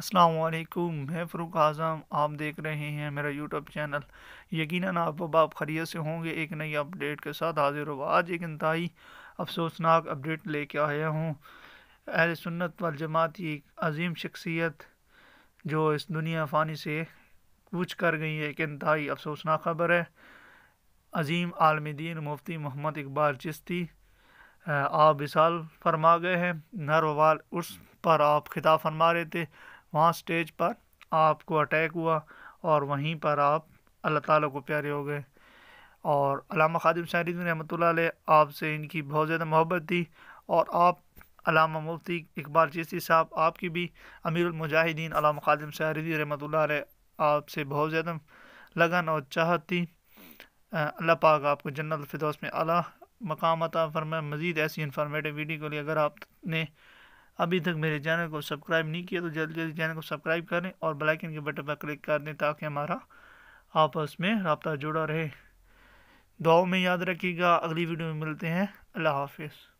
असलकुम मैं फ़रूक आज़म आप देख रहे हैं मेरा यूट्यूब चैनल यकीनन आप अब आप खरीत से होंगे एक नई अपडेट के साथ हाज़िर हो आज एक इंतहाई अफसोसनाक अपडेट लेके आया हूँ अहल सुन्नत वाल जमात की अजीम शख्सियत जो इस दुनिया फ़ानी से कुछ कर गई है एक इंतहाई अफसोसनाक ख़बर है अजीम आलम दीन मुफ्ती मोहम्मद इकबाल चिश्ती आप विशाल फरमा गए हैं नर वाल पर आप खिताब फरमा रहे थे वहाँ स्टेज पर आपको अटैक हुआ और वहीं पर आप अल्लाह ताला को प्यारे हो गए और अलामा खादिम शाहरीन रहमत आपसे इनकी बहुत ज़्यादा मोहब्बत थी और आप अलामा मुफ्ती इकबाल चिश्ती साहब आपकी भी अमीर मुजाहिदीन अलामा खादिम शाहरीन रहमत आपसे बहुत ज़्यादा लगन और चाहत थी अल्लाह पाक आपको जन्नत फिदौस में अला मकाम अता फरमाए मज़ीद ऐसी इन्फॉर्मेटिव वीडियो के लिए अगर आपने अभी तक मेरे चैनल को सब्सक्राइब नहीं किया तो जल्दी जल्दी चैनल को सब्सक्राइब करें और बेलाइकन के बटन पर क्लिक कर दें ताकि हमारा आपस में रबता जुड़ा रहे दुआओं में याद रखिएगा अगली वीडियो में मिलते हैं अल्लाह हाफिज़